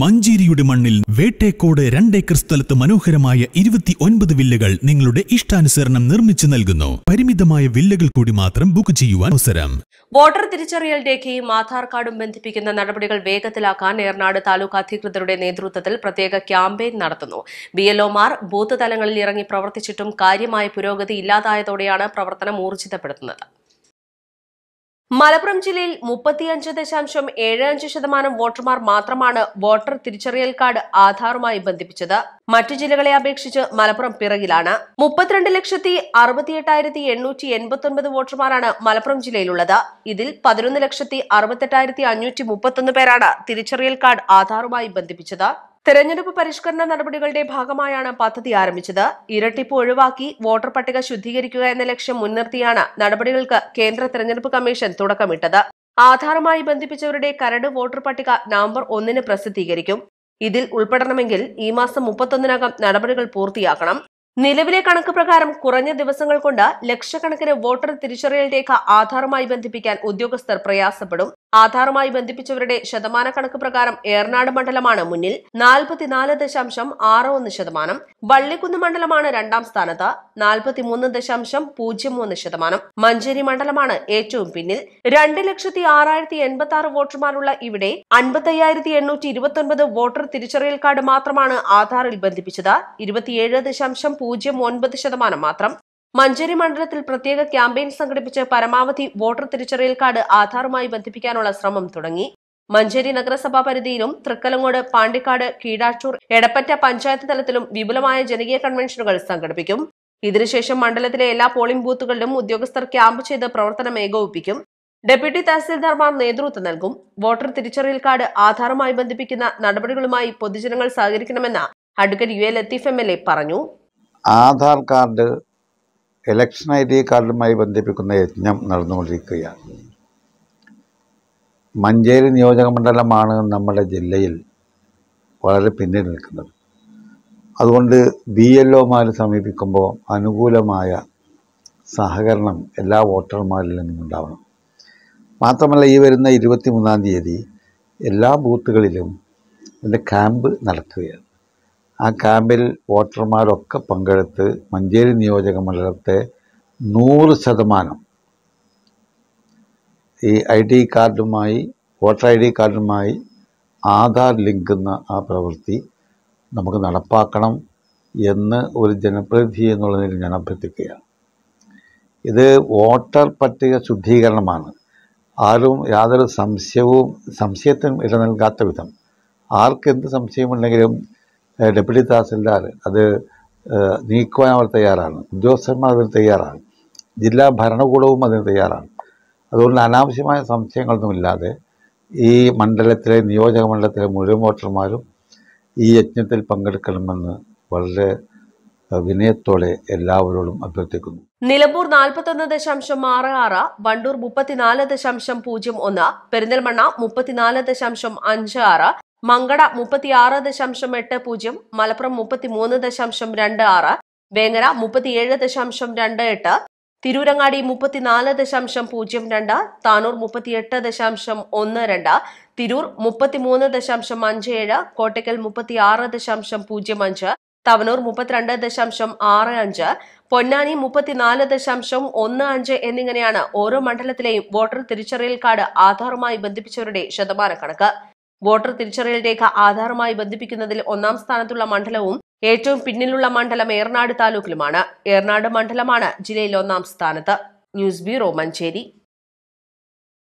മഞ്ചേരിയുടെ മണ്ണിൽ വേട്ടേക്കോട് രണ്ടേക്കർ സ്ഥലത്ത് മനോഹരമായ ഇരുപത്തി ഒൻപത് വില്ലകൾ നിങ്ങളുടെ ഇഷ്ടാനുസരണം നിർമ്മിച്ചു നൽകുന്നു പരിമിതമായ വില്ലകൾ കൂടി മാത്രം ബുക്ക് ചെയ്യുവാൻ അവസരം വോട്ടർ തിരിച്ചറിയൽ രേഖയും ആധാർ കാർഡും ബന്ധിപ്പിക്കുന്ന നടപടികൾ വേഗത്തിലാക്കാൻ ഏർനാട് താലൂക്ക് അധികൃതരുടെ നേതൃത്വത്തിൽ പ്രത്യേക ക്യാമ്പയിൻ നടത്തുന്നു ബി എൽഒമാർ ബൂത്ത് തലങ്ങളിൽ ഇറങ്ങി പ്രവർത്തിച്ചിട്ടും കാര്യമായ പുരോഗതി ഇല്ലാതായതോടെയാണ് പ്രവർത്തനം ഊർജിതപ്പെടുത്തുന്നത് മലപ്പുറം ജില്ലയിൽ മുപ്പത്തിയഞ്ച് ദശാംശം ഏഴ് അഞ്ച് ശതമാനം വോട്ടർമാർ മാത്രമാണ് വോട്ടർ തിരിച്ചറിയൽ കാർഡ് ആധാറുമായി ബന്ധിപ്പിച്ചത് മറ്റു ജില്ലകളെ അപേക്ഷിച്ച് മലപ്പുറം പിറകിലാണ് മുപ്പത്തിരണ്ട് ലക്ഷത്തി അറുപത്തിയെട്ടായിരത്തി എണ്ണൂറ്റി എൺപത്തൊൻപത് വോട്ടർമാരാണ് മലപ്പുറം ജില്ലയിലുള്ളത് ഇതിൽ പതിനൊന്ന് ലക്ഷത്തി അറുപത്തെട്ടായിരത്തി അഞ്ഞൂറ്റി മുപ്പത്തൊന്ന് പേരാണ് തിരിച്ചറിയൽ കാർഡ് ആധാറുമായി ബന്ധിപ്പിച്ചത് തെരഞ്ഞെടുപ്പ് പരിഷ്കരണ നടപടികളുടെ ഭാഗമായാണ് പദ്ധതി ആരംഭിച്ചത് ഇരട്ടിപ്പ് ഒഴിവാക്കി വോട്ടർ പട്ടിക ശുദ്ധീകരിക്കുക എന്ന ലക്ഷ്യം മുൻനിർത്തിയാണ് നടപടികൾക്ക് കേന്ദ്ര തെരഞ്ഞെടുപ്പ് കമ്മീഷൻ തുടക്കമിട്ടത് ആധാറുമായി ബന്ധിപ്പിച്ചവരുടെ കരട് വോട്ടർ പട്ടിക നവംബർ ഒന്നിന് പ്രസിദ്ധീകരിക്കും ഇതിൽ ഉൾപ്പെടണമെങ്കിൽ ഈ മാസം മുപ്പത്തൊന്നിനകം നടപടികൾ പൂർത്തിയാക്കണം നിലവിലെ കണക്ക് പ്രകാരം കുറഞ്ഞ ദിവസങ്ങൾ കൊണ്ട് ലക്ഷക്കണക്കിന് വോട്ടർ തിരിച്ചറിയൽ രേഖ ആധാറുമായി ബന്ധിപ്പിക്കാൻ ഉദ്യോഗസ്ഥർ പ്രയാസപ്പെടും ആധാറുമായി ബന്ധിപ്പിച്ചവരുടെ ശതമാന കണക്ക് പ്രകാരം ഏറനാട് മണ്ഡലമാണ് മുന്നിൽ നാൽപ്പത്തിനാല് ദശാംശം ആറ് ഒന്ന് ശതമാനം വള്ളിക്കുന്ന് മണ്ഡലമാണ് രണ്ടാം സ്ഥാനത്ത് നാൽപ്പത്തിമൂന്ന് ദശാംശം പൂജ്യം മൂന്ന് ശതമാനം മഞ്ചേരി മണ്ഡലമാണ് ഏറ്റവും പിന്നിൽ രണ്ട് ലക്ഷത്തി ആറായിരത്തി എൺപത്തി ആറ് വോട്ടർമാരുള്ള ഇവിടെ അൻപത്തയ്യായിരത്തി എണ്ണൂറ്റി ഇരുപത്തി ഒൻപത് വോട്ടർ തിരിച്ചറിയൽ കാർഡ് മാത്രമാണ് ആധാറിൽ ബന്ധിപ്പിച്ചത് ഇരുപത്തിയേഴ് ദശാംശം പൂജ്യം ഒൻപത് ശതമാനം മാത്രം മഞ്ചേരി മണ്ഡലത്തിൽ പ്രത്യേക ക്യാമ്പയിൻ സംഘടിപ്പിച്ച് പരമാവധി വോട്ടർ തിരിച്ചറിയൽ കാർഡ് ആധാറുമായി ബന്ധിപ്പിക്കാനുള്ള ശ്രമം തുടങ്ങി മഞ്ചേരി നഗരസഭാ പരിധിയിലും തൃക്കലങ്ങോട് പാണ്ടിക്കാട് കീഴാച്ചൂർ എടപ്പറ്റ പഞ്ചായത്ത് തലത്തിലും വിപുലമായ ജനകീയ കൺവെൻഷനുകൾ സംഘടിപ്പിക്കും ഇതിനുശേഷം മണ്ഡലത്തിലെ എല്ലാ പോളിംഗ് ബൂത്തുകളിലും ഉദ്യോഗസ്ഥർ ക്യാമ്പ് ചെയ്ത് പ്രവർത്തനം ഏകോപിപ്പിക്കും ഡെപ്യൂട്ടി തഹസിൽദാർമാർ നേതൃത്വം നൽകും വോട്ടർ തിരിച്ചറിയൽ കാർഡ് ആധാറുമായി ബന്ധിപ്പിക്കുന്ന നടപടികളുമായി പൊതുജനങ്ങൾ സഹകരിക്കണമെന്ന് advocate U A Latheef M L A പറഞ്ഞു Aadhaar card election I D കാർഡുമായി ബന്ധിപ്പിക്കുന്ന യജ്ഞം നടന്നുകൊണ്ടിരിക്കുകയാണ് മഞ്ചേരി നിയോജക മണ്ഡലമാണ് നമ്മുടെ ജില്ലയിൽ വളരെ പിന്നിൽ നിൽക്കുന്നത് അതുകൊണ്ട് ബി എൽ ഒമാർ സമീപിക്കുമ്പോൾ അനുകൂലമായ സഹകരണം എല്ലാ വോട്ടർമാരിൽ നിന്നും ഉണ്ടാവണം മാത്രമല്ല ഈ വരുന്ന ഇരുപത്തി മൂന്നാം തീയതി എല്ലാ ബൂത്തുകളിലും എൻ്റെ ക്യാമ്പ് നടക്കുകയാണ് ആ ക്യാമ്പിൽ വോട്ടർമാരൊക്കെ പങ്കെടുത്ത് മഞ്ചേരി നിയോജക മണ്ഡലത്തെ നൂറ് ശതമാനം ഈ ഐ ഡി കാർഡുമായി വോട്ടർ ഐ ഡി കാർഡുമായി ആധാർ ലിങ്കുന്ന ആ പ്രവൃത്തി നമുക്ക് നടപ്പാക്കണം എന്ന് ഒരു ജനപ്രതിനിധി എന്നുള്ള നിലയിൽ ഞാൻ അഭ്യർത്ഥിക്കുകയാണ് ഇത് വോട്ടർ പട്ടിക ശുദ്ധീകരണമാണ് ആരും യാതൊരു സംശയവും സംശയത്തിനും ഇടനൽകാത്ത വിധം ആർക്കെന്ത് സംശയമുണ്ടെങ്കിലും ഡെപ്യൂട്ടി തഹസിൽദാർ അത് നീക്കുവാൻ അവർ തയ്യാറാണ് ഉദ്യോഗസ്ഥന്മാർ അതിന് തയ്യാറാണ് ജില്ലാ ഭരണകൂടവും അതിന് തയ്യാറാണ് അതുകൊണ്ട് അനാവശ്യമായ സംശയങ്ങളൊന്നുമില്ലാതെ ഈ മണ്ഡലത്തിലെ നിയോജക മണ്ഡലത്തിലെ മുഴുവൻ വോട്ടർമാരും ഈ യജ്ഞത്തിൽ പങ്കെടുക്കണമെന്ന് വളരെ വിനയത്തോടെ എല്ലാവരോടും അഭ്യർത്ഥിക്കുന്നു നിലമ്പൂർ നാൽപ്പത്തൊന്ന് ദശാംശം ആറ് ആറ് വണ്ടൂർ മുപ്പത്തിനാല് ദശാംശം പൂജ്യം ഒന്ന് പെരിന്തൽമണ്ണ മുപ്പത്തിനാല് ദശാംശം അഞ്ച് ആറ് മങ്കട മുപ്പത്തിയാറ് ദശാംശം എട്ട് പൂജ്യം മലപ്പുറം മുപ്പത്തിമൂന്ന് ദശാംശം രണ്ട് ആറ് വേങ്ങര മുപ്പത്തിയേഴ് ദശാംശം രണ്ട് എട്ട് തിരൂരങ്ങാടി മുപ്പത്തിനാല് ദശാംശം പൂജ്യം രണ്ട് താനൂർ മുപ്പത്തിയെട്ട് ദശാംശം ഒന്ന് രണ്ട് തിരൂർ മുപ്പത്തിമൂന്ന് ദശാംശം അഞ്ച് ഏഴ് കോട്ടയ്ക്കൽ മുപ്പത്തിയാറ് ദശാംശം പൂജ്യം അഞ്ച് തവനൂർ മുപ്പത്തിരണ്ട് ദശാംശം ആറ് അഞ്ച് പൊന്നാനി മുപ്പത്തിനാല് ദശാംശം ഒന്ന് അഞ്ച് എന്നിങ്ങനെയാണ് ഓരോ മണ്ഡലത്തിലെയും വോട്ടർ തിരിച്ചറിയൽ കാർഡ് ആധാറുമായി ബന്ധിപ്പിച്ചവരുടെ ശതമാന കണക്ക് വോട്ടർ തിരിച്ചറിയൽ രേഖ ആധാറുമായി ബന്ധിപ്പിക്കുന്നതിൽ ഒന്നാം സ്ഥാനത്തുള്ള മണ്ഡലവും ഏറ്റവും പിന്നിലുള്ള മണ്ഡലം ഏറനാട് താലൂക്കിലുമാണ് ഏറനാട് മണ്ഡലമാണ് ജില്ലയിൽ ഒന്നാം സ്ഥാനത്ത് ന്യൂസ് ബ്യൂറോ മഞ്ചേരി